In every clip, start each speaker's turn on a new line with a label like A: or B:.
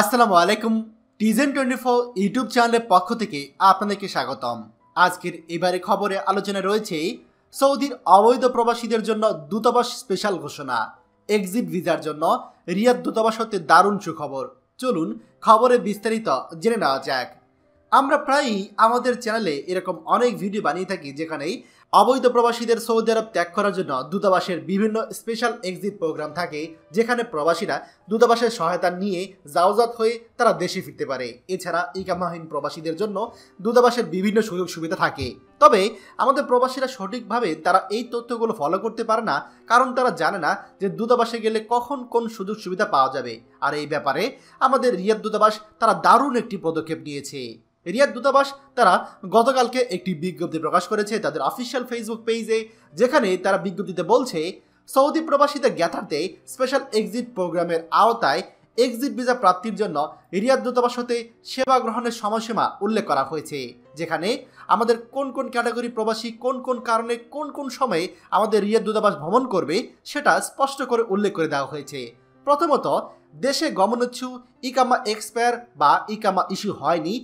A: আসসালামু আলাইকুম টিজেন twenty four YouTube চ্যানেলের পক্ষ থেকে আপনাদেরকে স্বাগতম আজকের এবারে খবরে আলোচনা রয়েছে সৌদির অবৈধ প্রবাসীদের জন্য দূতাবাস স্পেশাল ঘোষণা এক্সিট ভিসার জন্য রিয়াদ দূতাবাস হতে দারুণ সুখবর চলুন খবরে বিস্তারিত জেনে নেওয়া যাক আমরা প্রায়ই আমাদের চ্যানেলে এরকম অনেক ভিডিও বানিয়ে থাকি যেখানে অবৈধ প্রবাসীদের সৌদি আরব ত্যাগ করার জন্য দূতাবাসের বিভিন্ন স্পেশাল এক্সিট প্রোগ্রাম থাকে যেখানে প্রবাসীরা দূতাবাসের সহায়তা নিয়ে জাওজাত হয়ে তারা দেশে ফিরতে পারে এছাড়া ইকামাহীন প্রবাসীদের জন্য দূতাবাসের বিভিন্ন সুযোগ সুবিধা থাকে তবে আমাদের প্রবাসীরা সঠিকভাবে তারা এই তথ্যগুলো ফলো করতে পারে না কারণ তারা জানে না যে দূতাবাসে গেলে কখন কোন সুযোগ সুবিধা পাওয়া যাবে আর এই ব্যাপারে আমাদের রিয়াদ দূতাবাস তারা দারুণ একটি পদক্ষেপ নিয়েছে রিয়াদ দূতাবাস তারা গতকালকে একটি বিজ্ঞপ্তি প্রকাশ করেছে তাদের অফিসিয়াল ফেসবুক পেজে যেখানে তারা বিজ্ঞপ্তিতে বলছে সৌদি প্রবাসীদের জ্ঞাতার্থে স্পেশাল এক্সিট প্রোগ্রামের আওতায় এক্সিট ভিসা প্রাপ্তির জন্য রিয়াদ দূতাবাস হতে সেবা গ্রহণের সময়সীমা উল্লেখ করা হয়েছে যেখানে আমাদের কোন কোন ক্যাটাগরি প্রবাসী কোন কোন কারণে কোন কোন সময়ে আমাদের রিয়াদ দূতাবাস ভ্রমণ করবে সেটা স্পষ্ট করে উল্লেখ করে দেওয়া হয়েছে প্রথমত দেশে গমনোচ্ছু ইকামা এক্সপায়ার বা ইকামা ইস্যু হয়নি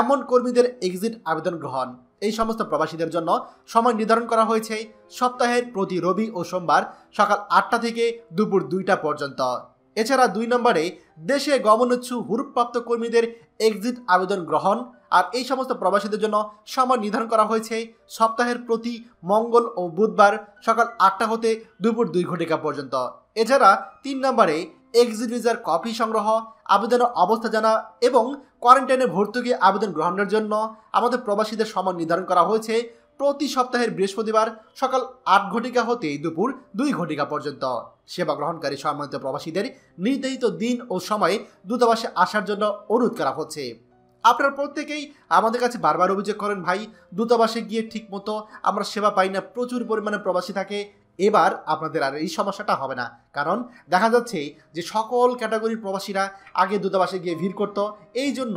A: এমন কর্মীদের এক্সিট আবেদন গ্রহণ এই সমস্ত প্রবাসীদের জন্য সময় নির্ধারণ করা হয়েছে সপ্তাহের প্রতি রবি ও সোমবার সকাল আটটা থেকে দুপুর দুইটা পর্যন্ত এছাড়া দুই নম্বরে দেশে গমনোচ্ছু হুরুপ্রাপ্ত কর্মীদের এক্সিট আবেদন গ্রহণ আর এই সমস্ত প্রবাসীদের জন্য সময় নির্ধারণ করা হয়েছে সপ্তাহের প্রতি মঙ্গল ও বুধবার সকাল আটটা হতে দুপুর দুই ঘটিকা পর্যন্ত এছাড়া তিন নম্বরে এক্সিট ভিসার কপি সংগ্রহ আবেদনের অবস্থা জানা এবং কোয়ারেন্টাইনে ভর্তুকি আবেদন গ্রহণের জন্য আমাদের প্রবাসীদের সময় নির্ধারণ করা হয়েছে প্রতি সপ্তাহের বৃহস্পতিবার সকাল আট ঘটিকা হতে দুপুর দুই ঘটিকা পর্যন্ত সেবা গ্রহণকারী সম্মানিত প্রবাসীদের নির্ধারিত দিন ও সময়ে দূতাবাসে আসার জন্য অনুরোধ করা হচ্ছে আপনার প্রত্যেকেই আমাদের কাছে বারবার অভিযোগ করেন ভাই দূতাবাসে গিয়ে ঠিক মতো আমরা সেবা পাই না প্রচুর পরিমাণে প্রবাসী থাকে এবার আপনাদের আর এই সমস্যাটা হবে না কারণ দেখা যাচ্ছে যে সকল ক্যাটাগরির প্রবাসীরা আগে দূতাবাসে গিয়ে ভিড় করত এই জন্য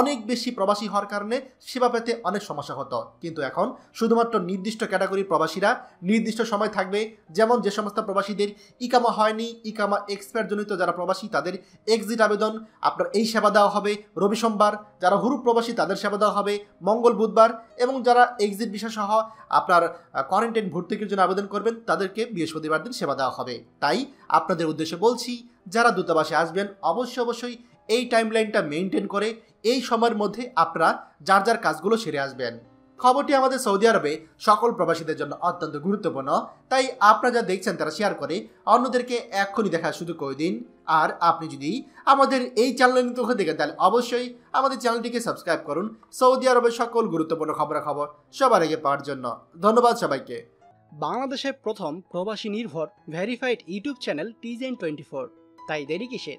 A: অনেক বেশি প্রবাসী হওয়ার কারণে সেবা পেতে অনেক সমস্যা হতো কিন্তু এখন শুধুমাত্র নির্দিষ্ট ক্যাটাগরির প্রবাসীরা নির্দিষ্ট সময় থাকবে যেমন যে সমস্ত প্রবাসীদের ইকামা হয়নি ইকামা এক্সপায়ার জনিত যারা প্রবাসী তাদের এক্সিট আবেদন আপনার এই সেবা দেওয়া হবে রবি সোমবার যারা হুরু প্রবাসী তাদের সেবা দেওয়া হবে মঙ্গল বুধবার এবং যারা এক্সিট ভিসা সহ আপনার কোয়ারেন্টাইন ভর্তিকের জন্য আবেদন করবেন তাদেরকে বৃহস্পতিবার দিন সেবা দেওয়া হবে তাই আপনাদের উদ্দেশ্যে বলছি যারা দূতাবাসে আসবেন অবশ্যই অবশ্যই এই টাইমলাইনটা মেনটেন করে এই সময়ের মধ্যে আপনারা যার যার কাজগুলো সেরে আসবেন খবরটি আমাদের সৌদি আরবে সকল প্রবাসীদের জন্য অত্যন্ত গুরুত্বপূর্ণ তাই আপনারা যা দেখছেন তারা শেয়ার করে অন্যদেরকে এক্ষুনি দেখার শুধু করে দিন আর আপনি যদি আমাদের এই চ্যানেল নতুন দেখেন তাহলে অবশ্যই আমাদের চ্যানেলটিকে সাবস্ক্রাইব করুন সৌদি আরবের সকল গুরুত্বপূর্ণ খবরাখবর সবার আগে পাওয়ার জন্য ধন্যবাদ সবাইকে বাংলাদেশের প্রথম প্রবাসী নির্ভর ভেরিফাইড ইউটিউব চ্যানেল টিজেন টোয়েন্টি ফোর তাই দেরি কিসের